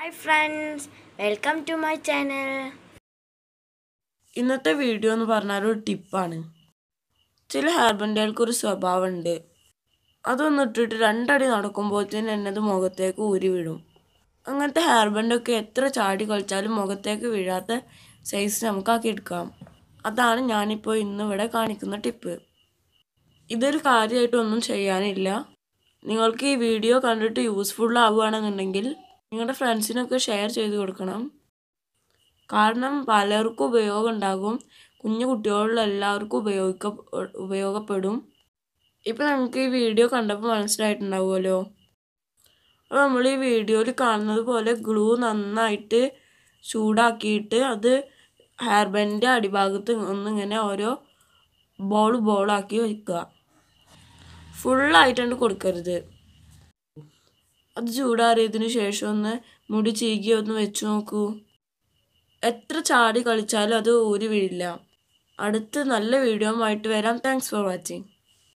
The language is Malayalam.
hi friends welcome to my channel ഇന്നത്തെ വീഡിയോ എന്ന് പറഞ്ഞാൽ ഒരു ടിപ്പാണ് ചില ഹെയർബൻഡുകൾക്ക് ഒരു സ്വഭാവമുണ്ട് അതൊന്ന് ഇട്ടിട്ട് രണ്ടടി നടക്കുമ്പോൾ തന്നെ എന്നത് മുഖത്തേക്ക് ഊരി വിടും അങ്ങനത്തെ ഹെയർബൻഡൊക്കെ എത്ര ചാടി കളിച്ചാലും മുഖത്തേക്ക് വീഴാത്ത സൈസ് നമുക്കാക്കി എടുക്കാം അതാണ് ഞാനിപ്പോൾ ഇന്നിവിടെ കാണിക്കുന്ന ടിപ്പ് ഇതൊരു കാര്യമായിട്ടൊന്നും ചെയ്യാനില്ല നിങ്ങൾക്ക് ഈ വീഡിയോ കണ്ടിട്ട് യൂസ്ഫുൾ ആവുകയാണെന്നുണ്ടെങ്കിൽ നിങ്ങളുടെ ഫ്രണ്ട്സിനൊക്കെ ഷെയർ ചെയ്ത് കൊടുക്കണം കാരണം പലർക്കും ഉപയോഗം ഉണ്ടാകും കുഞ്ഞു കുട്ടികളിൽ എല്ലാവർക്കും ഉപയോഗിക്ക ഉപയോഗപ്പെടും ഇപ്പം നമുക്ക് ഈ വീഡിയോ കണ്ടപ്പോൾ മനസ്സിലായിട്ടുണ്ടാവുമല്ലോ അപ്പോൾ നമ്മൾ ഈ വീഡിയോയിൽ കാണുന്നത് പോലെ ഗ്ലൂ നന്നായിട്ട് ചൂടാക്കിയിട്ട് അത് ഹെയർ ബാൻഡിൻ്റെ അടിഭാഗത്ത് ഒന്നിങ്ങനെ ഓരോ ബോൾ ബോളാക്കി വയ്ക്കുക ഫുള്ളായിട്ടാണ് കൊടുക്കരുത് അത് ചൂടാറിയതിനു ശേഷം ഒന്ന് മുടി ചീകി ഒന്ന് വെച്ചു നോക്കൂ എത്ര ചാടി കളിച്ചാലും അത് ഊരി വീഴില്ല അടുത്ത് നല്ല വീഡിയോ ആയിട്ട് വരാം താങ്ക്സ് ഫോർ വാച്ചിങ്